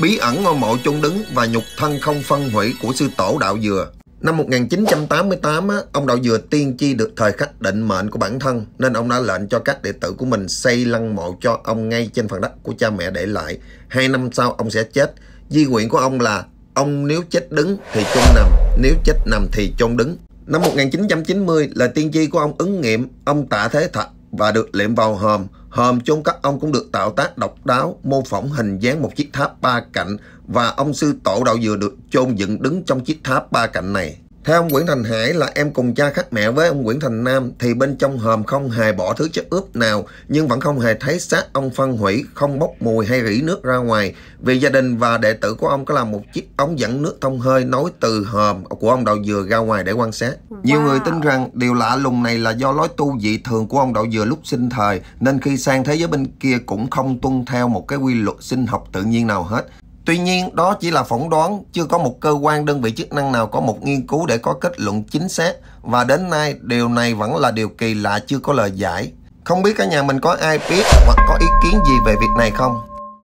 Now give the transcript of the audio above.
bí ẩn ngôi mộ chôn đứng và nhục thân không phân hủy của sư tổ đạo dừa. Năm 1988, ông Đạo Dừa tiên chi được thời khắc định mệnh của bản thân, nên ông đã lệnh cho các đệ tử của mình xây lăng mộ cho ông ngay trên phần đất của cha mẹ để lại. Hai năm sau, ông sẽ chết. Di nguyện của ông là, ông nếu chết đứng thì chôn nằm, nếu chết nằm thì chôn đứng. Năm 1990, lời tiên tri của ông ứng nghiệm, ông tạ thế thật và được liệm vào hòm. Hòm chôn các ông cũng được tạo tác độc đáo, mô phỏng hình dáng một chiếc tháp ba cạnh và ông sư tổ đạo dừa được chôn dựng đứng trong chiếc tháp ba cạnh này. Theo ông Nguyễn Thành Hải là em cùng cha khác mẹ với ông Nguyễn Thành Nam thì bên trong hòm không hề bỏ thứ chất ướp nào nhưng vẫn không hề thấy xác ông phân hủy, không bốc mùi hay rỉ nước ra ngoài vì gia đình và đệ tử của ông có làm một chiếc ống dẫn nước thông hơi nối từ hòm của ông Đào Dừa ra ngoài để quan sát. Nhiều người tin rằng điều lạ lùng này là do lối tu dị thường của ông đạo dừa lúc sinh thời nên khi sang thế giới bên kia cũng không tuân theo một cái quy luật sinh học tự nhiên nào hết. Tuy nhiên, đó chỉ là phỏng đoán, chưa có một cơ quan đơn vị chức năng nào có một nghiên cứu để có kết luận chính xác và đến nay điều này vẫn là điều kỳ lạ chưa có lời giải. Không biết cả nhà mình có ai biết hoặc có ý kiến gì về việc này không?